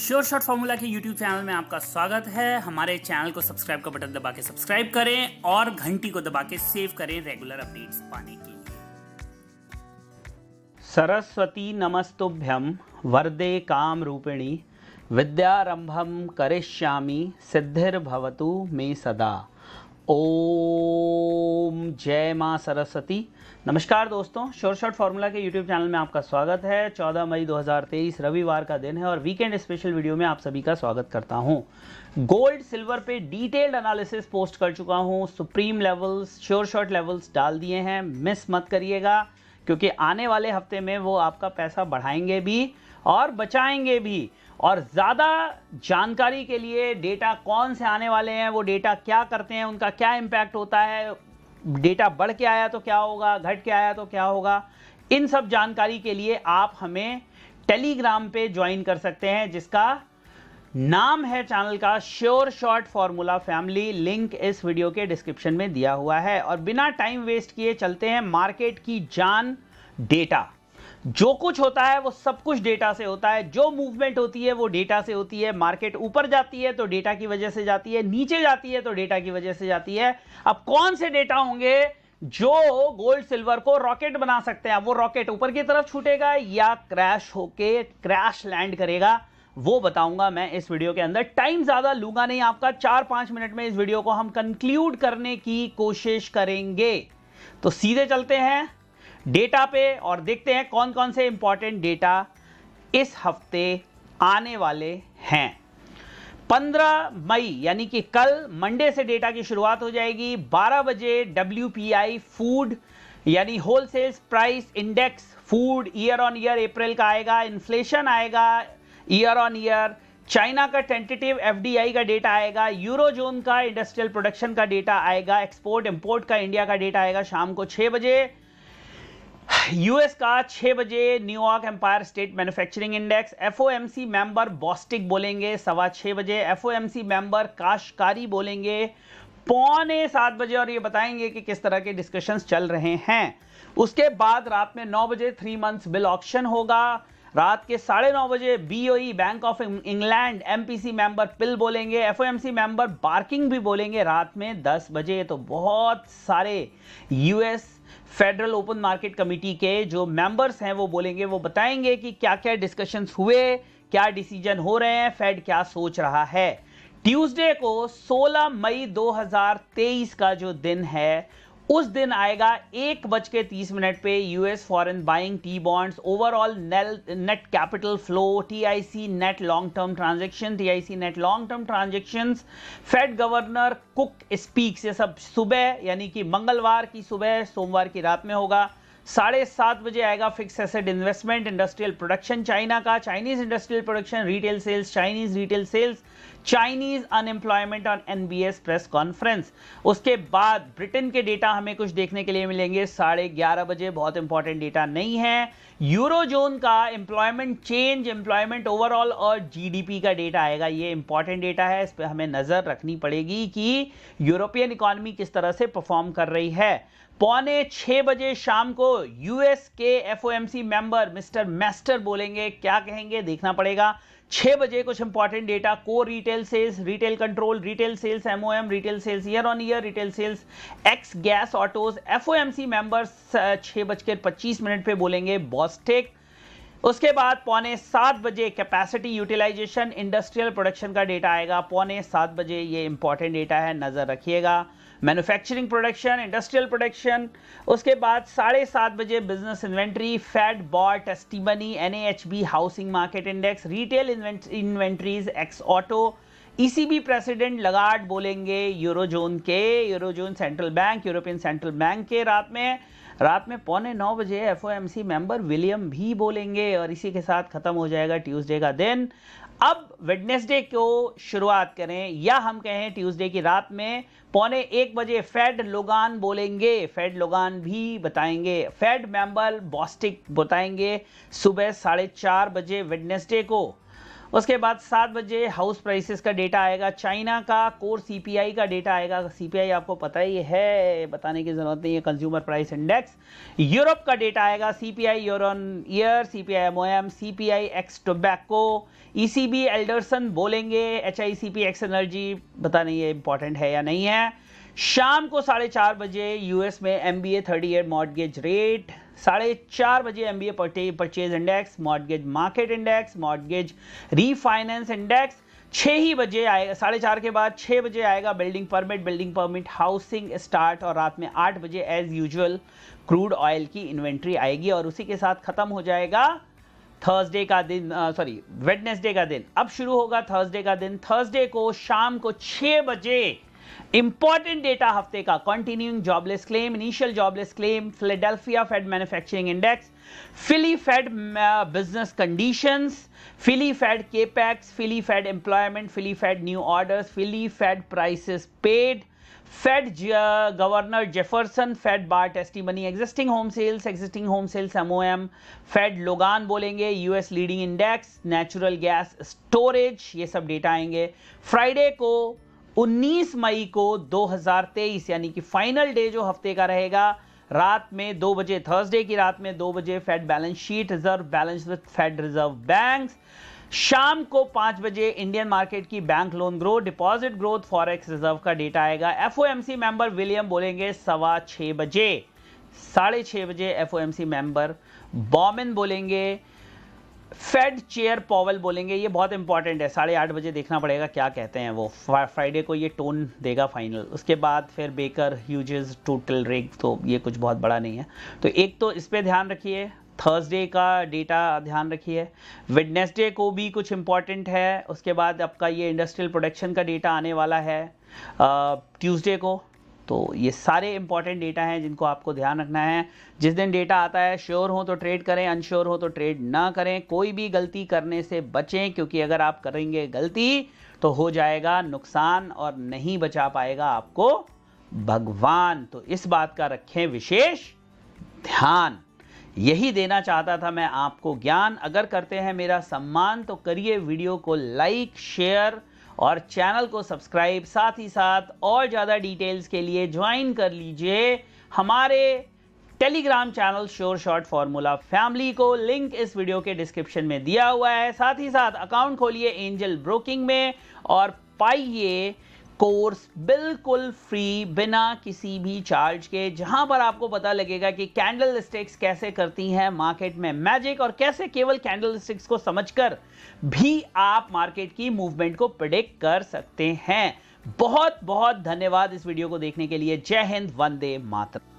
sure shot formula के YouTube channel में आपका स्वागत है हमारे चैनल को सब्सक्राइब का बटन दबा के सब्सक्राइब करें और घंटी को दबा के सेव करें रेगुलर अपडेट्स पाने के लिए सरस्वती नमस्तुभ्यम वरदे काम रूपिणी विद्यारंभम करिष्यामी सिद्धिर भवतु मे सदा ओम जय मां सरस्वती नमस्कार दोस्तों शोर शॉर्ट फार्मूला के यूट्यूब चैनल में आपका स्वागत है 14 मई 2023 रविवार का दिन है और वीकेंड स्पेशल वीडियो में आप सभी का स्वागत करता हूं गोल्ड सिल्वर पे डिटेल्ड एनालिसिस पोस्ट कर चुका हूं supreme levels sure shot levels डाल दिए हैं मिस मत करिएगा क्योंकि आने वाले हफ्ते में वो आपका पैसा बढ़ाएंगे भी और बचाएंगे भी और ज़्यादा जानकारी के लिए डेटा कौन से आने वाले हैं वो डेटा क्या करते हैं उनका क्या इम्पैक्ट होता है डेटा बढ़ के आया तो क्या होगा घट के आया तो क्या होगा इन सब जानकारी के लिए आप हमें टेलीग्राम पे ज्वाइन कर सकते हैं जिसका नाम है चैनल का sure shot formula family link इस वीडियो के डिस्क्रिप्शन में दिया हुआ है और बिना टाइम वेस्ट किए चलते हैं मार्केट की जान डेटा जो कुछ होता है वो सब कुछ डेटा से होता है जो मूवमेंट होती है वो डेटा से होती है मार्केट ऊपर जाती है तो डेटा की वजह से जाती है नीचे जाती है तो डेटा की वजह से जाती है अब कौन से डेटा होंगे जो गोल्ड सिल्वर को रॉकेट बना सकते हैं अब वो रॉकेट ऊपर की तरफ छूटेगा या क्रैश होके क्रैश लैंड करेगा वो बताऊंगा मैं इस वीडियो के अंदर टाइम ज़्यादा लूंगा नहीं आपका चार पांच मिनट में इस वीडियो को हम कंक्लूड करने की कोशिश करेंगे तो सीधे चलते हैं डेटा पे और देखते हैं कौन कौन से इंपॉर्टेंट डेटा इस हफ्ते आने वाले हैं 15 मई यानी कि कल मंडे से डेटा की शुरुआत हो जाएगी 12 बजे डब्ल्यू फूड यानी sales price index food year on year अप्रैल का आएगा इन्फ्लेशन आएगा ईयर ऑन ईयर चाइना का टेंटेटिव एफडीआई का डेटा आएगा यूरोजोन का इंडस्ट्रियल प्रोडक्शन का डेटा आएगा एक्सपोर्ट इंपोर्ट का इंडिया का डेटा आएगा शाम को छह बजे यूएस का 6 बजे New York empire state manufacturing index FOMC member Bostic बोलेंगे सवा छः बजे एफओएमसी मेंबर काशकारी बोलेंगे पौने सात बजे और ये बताएंगे कि किस तरह के डिस्कशंस चल रहे हैं उसके बाद रात में नौ बजे थ्री मंथ्स बिल ऑप्शन होगा रात के साढ़े नौ बजे BOE Bank of England MPC member Pill बोलेंगे एफओएमसी मेंबर बार्किंग भी बोलेंगे रात में दस बजे तो बहुत सारे US Federal Open Market Committee के जो मेंबर्स हैं वो बोलेंगे वो बताएंगे कि क्या क्या डिस्कशंस हुए क्या डिसीजन हो रहे हैं फेड क्या सोच रहा है ट्यूसडे को 16 मई 2023 का जो दिन है उस दिन आएगा एक बज के तीस मिनट पे US foreign buying T bonds overall net capital flow TIC net long term transaction TIC net long term transaction Fed governor Cook speaks ये सब सुबह यानी कि मंगलवार की सुबह सोमवार की रात में होगा साढ़े सात बजे आएगा fixed asset investment industrial production China का Chinese industrial production retail sales Chinese retail sales Chinese unemployment on NBS press conference उसके बाद ब्रिटेन के डेटा हमें कुछ देखने के लिए मिलेंगे साढ़े ग्यारह बजे बहुत इंपॉर्टेंट डेटा नहीं है यूरो जोन का एम्प्लॉयमेंट चेंज एम्प्लॉयमेंट ओवरऑल और जीडीपी का डेटा आएगा ये इंपॉर्टेंट डेटा है इस पर हमें नज़र रखनी पड़ेगी कि यूरोपियन इकोनॉमी किस तरह से परफॉर्म कर रही है पौने छः बजे शाम को यूएस के एफ मेंबर मिस्टर मैस्टर बोलेंगे क्या कहेंगे देखना पड़ेगा छह बजे कुछ important data core retail sales retail control retail sales MOM retail sales year on year retail sales ex gas autos F O members छह बजकर पच्चीस मिनट पे बोलेंगे बॉस्टेक उसके बाद पौने सात बजे कैपेसिटी यूटिलाइजेशन इंडस्ट्रियल प्रोडक्शन का डेटा आएगा पौने सात बजे ये इंपॉर्टेंट डेटा है नज़र रखिएगा मैन्युफैक्चरिंग प्रोडक्शन इंडस्ट्रियल प्रोडक्शन उसके बाद साढ़े सात बजे business inventory Fed Barr testimony N housing market index retail inventories ex auto ECB president Lagarde बोलेंगे यूरोजोन के eurozone central bank European central bank के रात में रात में पौने नौ बजे एफओएमसी मेंबर विलियम भी बोलेंगे और इसी के साथ ख़त्म हो जाएगा ट्यूसडे का दिन अब वेडनेसडे को शुरुआत करें या हम कहें ट्यूसडे की रात में पौने एक बजे फेड लोगान बोलेंगे फेड लोगान भी बताएंगे फेड मेंबर बॉस्टिक बताएंगे सुबह साढ़े चार बजे वेडनेसडे को उसके बाद सात बजे हाउस प्राइसेस का डेटा आएगा चाइना का कोर सीपीआई का डेटा आएगा सीपीआई आपको पता ही है बताने की ज़रूरत नहीं है कंज्यूमर प्राइस इंडेक्स यूरोप का डेटा आएगा CPI euro year CPI P I ex tobacco B Elderson बोलेंगे H I C P ex energy पता नहीं ये इंपॉर्टेंट है या नहीं है शाम को साढ़े चार बजे यूएस में M B A third year mortgage rate साढ़े चार बजे M B A purchase index mortgage market index mortgage refinance index छः ही बजे आएगा साढ़े चार के बाद छः बजे आएगा building permit building permit housing start और रात में आठ बजे एज यूजुअल क्रूड ऑयल की इन्वेंट्री आएगी और उसी के साथ ख़त्म हो जाएगा थर्सडे का दिन सॉरी वेडनेसडे का दिन अब शुरू होगा थर्सडे का दिन थर्सडे को शाम को छः बजे इंपॉर्टेंट डेटा हफ्ते का continuing jobless claim initial jobless claim Philadelphia Fed manufacturing index Philly Fed business conditions Philly Fed capex Philly Fed employment Philly Fed new orders Philly Fed prices paid Fed Fed uh, Governor Jefferson, Fed bar testimony, existing home sales, existing home sales M Fed Logan बोलेंगे, US leading index natural gas storage ये सब data आएंगे Friday को 19 मई को 2023 यानी कि final day जो हफ्ते का रहेगा रात में दो बजे थर्सडे की रात में दो बजे Fed balance sheet reserve balance with Fed reserve bank शाम को पांच बजे इंडियन मार्केट की bank loan growth deposit growth forex reserve का डेटा आएगा एफओएमसी मेंबर विलियम बोलेंगे सवा छह बजे साढ़े छह बजे एफओएमसी मेंबर बॉमिन बोलेंगे फेड चेयर पॉवल बोलेंगे ये बहुत इंपॉर्टेंट है साढ़े आठ बजे देखना पड़ेगा क्या कहते हैं वो फ्राइडे को ये टोन देगा फाइनल उसके बाद फिर बेकर ह्यूजेस टोटल रेग तो ये कुछ बहुत बड़ा नहीं है तो एक तो इस पर ध्यान रखिए थर्सडे का डेटा ध्यान रखिए वेडनेसडे को भी कुछ इंपॉर्टेंट है उसके बाद आपका ये इंडस्ट्रियल प्रोडक्शन का डेटा आने वाला है ट्यूसडे को तो ये सारे इंपॉर्टेंट डेटा हैं जिनको आपको ध्यान रखना है जिस दिन डेटा आता है श्योर हो तो ट्रेड करें अनश्योर हो तो ट्रेड ना करें कोई भी गलती करने से बचें क्योंकि अगर आप करेंगे गलती तो हो जाएगा नुकसान और नहीं बचा पाएगा आपको भगवान तो इस बात का रखें विशेष ध्यान यही देना चाहता था मैं आपको ज्ञान अगर करते हैं मेरा सम्मान तो करिए वीडियो को लाइक शेयर और चैनल को सब्सक्राइब साथ ही साथ और ज़्यादा डिटेल्स के लिए ज्वाइन कर लीजिए हमारे Telegram channel sure shot formula family को लिंक इस वीडियो के डिस्क्रिप्शन में दिया हुआ है साथ ही साथ अकाउंट खोलिए एंजल ब्रोकिंग में और पाइए कोर्स बिल्कुल फ्री बिना किसी भी चार्ज के जहां पर आपको पता लगेगा कि कैंडल स्टिक्स कैसे करती हैं मार्केट में मैजिक और कैसे केवल कैंडल स्टिक्स को समझकर भी आप मार्केट की मूवमेंट को प्रिडिक्ट कर सकते हैं बहुत बहुत धन्यवाद इस वीडियो को देखने के लिए जय हिंद वंदे मातरम